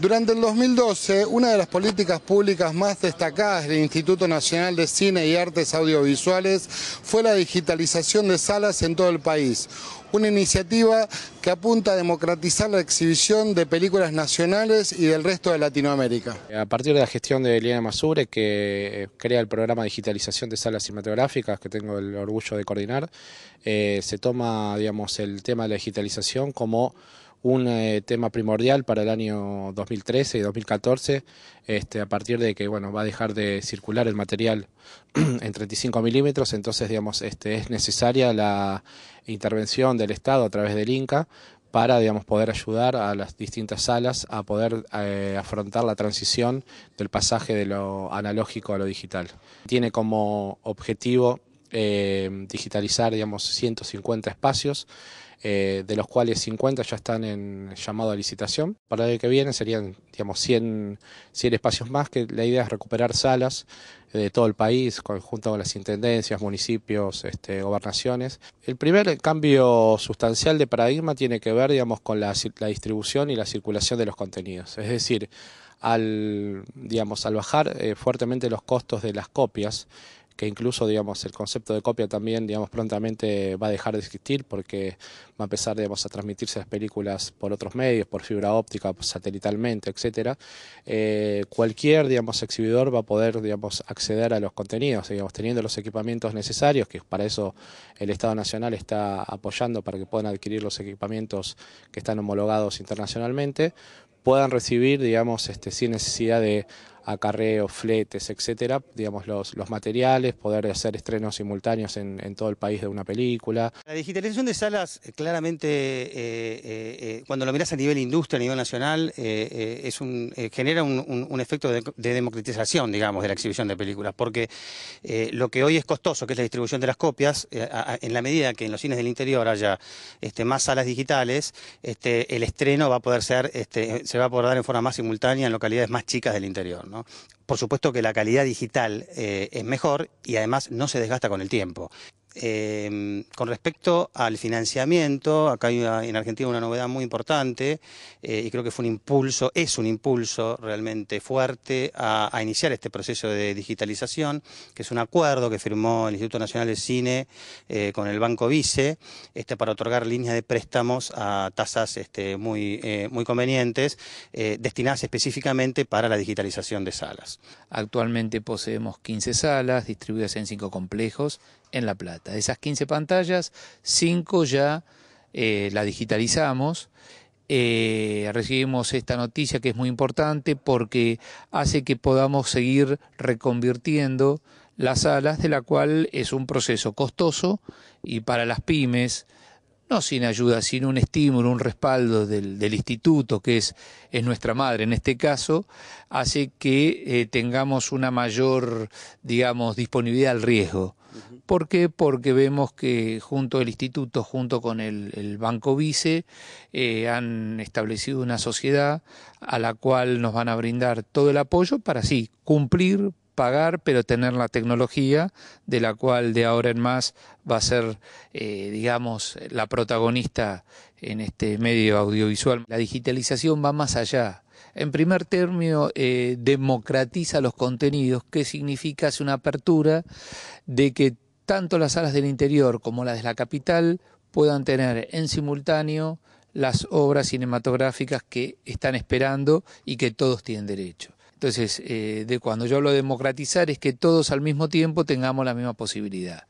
Durante el 2012, una de las políticas públicas más destacadas del Instituto Nacional de Cine y Artes Audiovisuales fue la digitalización de salas en todo el país, una iniciativa que apunta a democratizar la exhibición de películas nacionales y del resto de Latinoamérica. A partir de la gestión de Eliana Masure, que eh, crea el programa de digitalización de salas cinematográficas, que tengo el orgullo de coordinar, eh, se toma digamos, el tema de la digitalización como un eh, tema primordial para el año 2013 y 2014, este, a partir de que bueno, va a dejar de circular el material en 35 milímetros, entonces digamos, este, es necesaria la intervención del Estado a través del INCA para digamos, poder ayudar a las distintas salas a poder eh, afrontar la transición del pasaje de lo analógico a lo digital. Tiene como objetivo eh, digitalizar digamos, 150 espacios eh, de los cuales 50 ya están en llamado a licitación. Para el que viene serían, digamos, 100, espacios más, que la idea es recuperar salas eh, de todo el país, conjunto con las intendencias, municipios, este, gobernaciones. El primer cambio sustancial de paradigma tiene que ver, digamos, con la, distribución y la circulación de los contenidos. Es decir, al, digamos, al bajar eh, fuertemente los costos de las copias, que incluso digamos, el concepto de copia también digamos, prontamente va a dejar de existir porque va a empezar a transmitirse las películas por otros medios, por fibra óptica, satelitalmente, etcétera eh, cualquier digamos, exhibidor va a poder digamos, acceder a los contenidos, digamos, teniendo los equipamientos necesarios, que para eso el Estado Nacional está apoyando para que puedan adquirir los equipamientos que están homologados internacionalmente, puedan recibir, digamos, este, sin necesidad de acarreos, fletes, etcétera, digamos los, los materiales, poder hacer estrenos simultáneos en, todo el país de una película. La digitalización de salas, eh, claramente, eh, eh, cuando lo miras a nivel industria, a nivel nacional, es un, genera un, efecto de, democratización, digamos, de la exhibición de películas, porque lo que hoy es costoso, que es la distribución de las copias, en la medida que en los cines del interior haya este, más salas digitales, este, el estreno va a poder ser, este, se va a poder dar en forma más simultánea en localidades más chicas del interior, ¿no? Por supuesto que la calidad digital eh, es mejor y además no se desgasta con el tiempo. Em, con respecto al financiamiento, acá hay en Argentina una novedad muy importante eh, y creo que fue un impulso, es un impulso realmente fuerte a, iniciar este proceso de digitalización, que es un acuerdo que firmó el Instituto Nacional de Cine eh, con el Banco Vice, este, para otorgar líneas de préstamos a tasas este, muy, eh, muy convenientes, destinadas específicamente para la digitalización de salas. Actualmente poseemos 15 salas distribuidas en cinco complejos en La Plata. De esas 15 pantallas, 5 ya eh, la digitalizamos. Eh, recibimos esta noticia que es muy importante porque hace que podamos seguir reconvirtiendo las salas, de la cual es un proceso costoso y para las pymes no sin ayuda, sino un estímulo, un respaldo del, del instituto, que es, es, nuestra madre en este caso, hace que eh, tengamos una mayor, digamos, disponibilidad al riesgo. ¿Por qué? Porque vemos que junto al instituto, junto con el, el Banco Vice, eh, han establecido una sociedad a la cual nos van a brindar todo el apoyo para así cumplir, pagar, pero tener la tecnología de la cual de ahora en más va a ser, eh, digamos, la protagonista en este medio audiovisual. La digitalización va más allá. En primer término, eh, democratiza los contenidos, que significa es una apertura de que tanto las salas del interior como las de la capital puedan tener en simultáneo las obras cinematográficas que están esperando y que todos tienen derecho. Entonces, eh, de cuando yo hablo de democratizar es que todos al mismo tiempo tengamos la misma posibilidad.